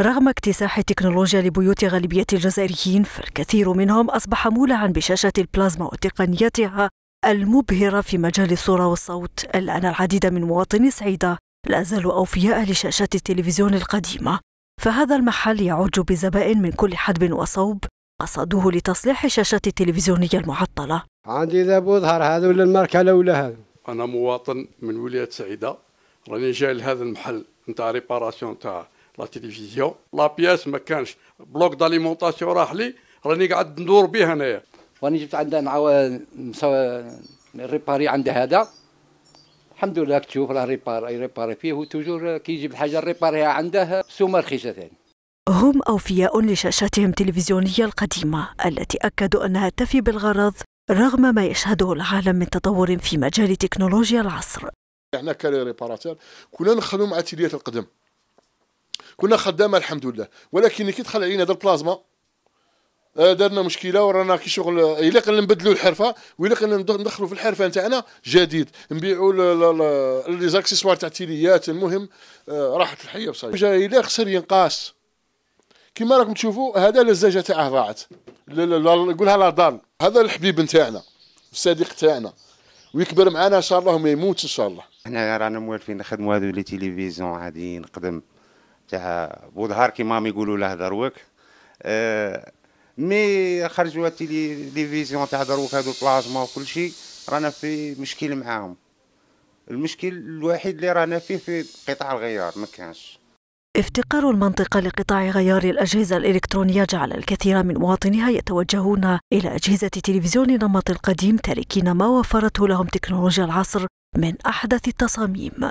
رغم اكتساح التكنولوجيا لبيوت غالبية الجزائريين فالكثير منهم أصبح مولعا بشاشة البلازما وتقنيتها المبهرة في مجال الصورة والصوت الآن العديد من مواطني صعيدة لا زالوا أوفياء لشاشات التلفزيون القديمة فهذا المحل يعج بزبائن من كل حدب وصوب قصدوه لتصليح الشاشات التلفزيونية المعطلة عندي ذا بوظهر هذا ولا الماركة الأولى ولا هذا أنا مواطن من ولاية سعيدة راني جاي لهذا المحل نتاع ريباراسيون تاع لا تلفزيون لا بياس ما كانش بلوك داليمونطاسيون راح لي راني قاعد ندور به انايا راني جبت عندها نعاود مساو ريباري عند هذا الحمد لله تشوف راه ريباري ريباري فيه وتوجور كي يجيب الحاجه ريباريها عنده سومه رخيصه ثاني هم أوفياء لشاشاتهم التلفزيونية القديمة التي أكدوا أنها تفي بالغرض رغم ما يشهده العالم من تطور في مجال تكنولوجيا العصر احنا كريباراتير كنا نخدموا مع تليات القدم كنا خدامه الحمد لله ولكن كي دخل علينا هذا البلازما آه، دارنا مشكله ورانا كي شغل الا قلنا نبدلوا الحرفه والا قلنا ندخلوا في الحرفه نتاعنا جديد نبيعوا لي زاكسيسوار تاع التيليات المهم آه، راحت الحيه بصح جا الا خسر ينقاس كما راكم تشوفوا هذا الزجاجه تاعه ضاعت نقولها لا دار هذا الحبيب نتاعنا الصديق تاعنا ويكبر معنا ان شاء الله وما يموتش ان شاء الله احنا رانا موالفين نخدموا هذو لي تيليفزيون عادي نقدم تاع بودهار كيما ما يقولوا له دروك آه مي خرجوا لي ديفيزيون تاع دروك هذو بلازما وكل شيء رانا في مشكل معاهم المشكل الوحيد اللي رانا فيه في قطاع الغيار ما كانش افتقار المنطقة لقطاع غيار الأجهزة الإلكترونية جعل الكثير من مواطنيها يتوجهون إلى أجهزة تلفزيون النمط القديم تاركين ما وفرته لهم تكنولوجيا العصر من أحدث التصاميم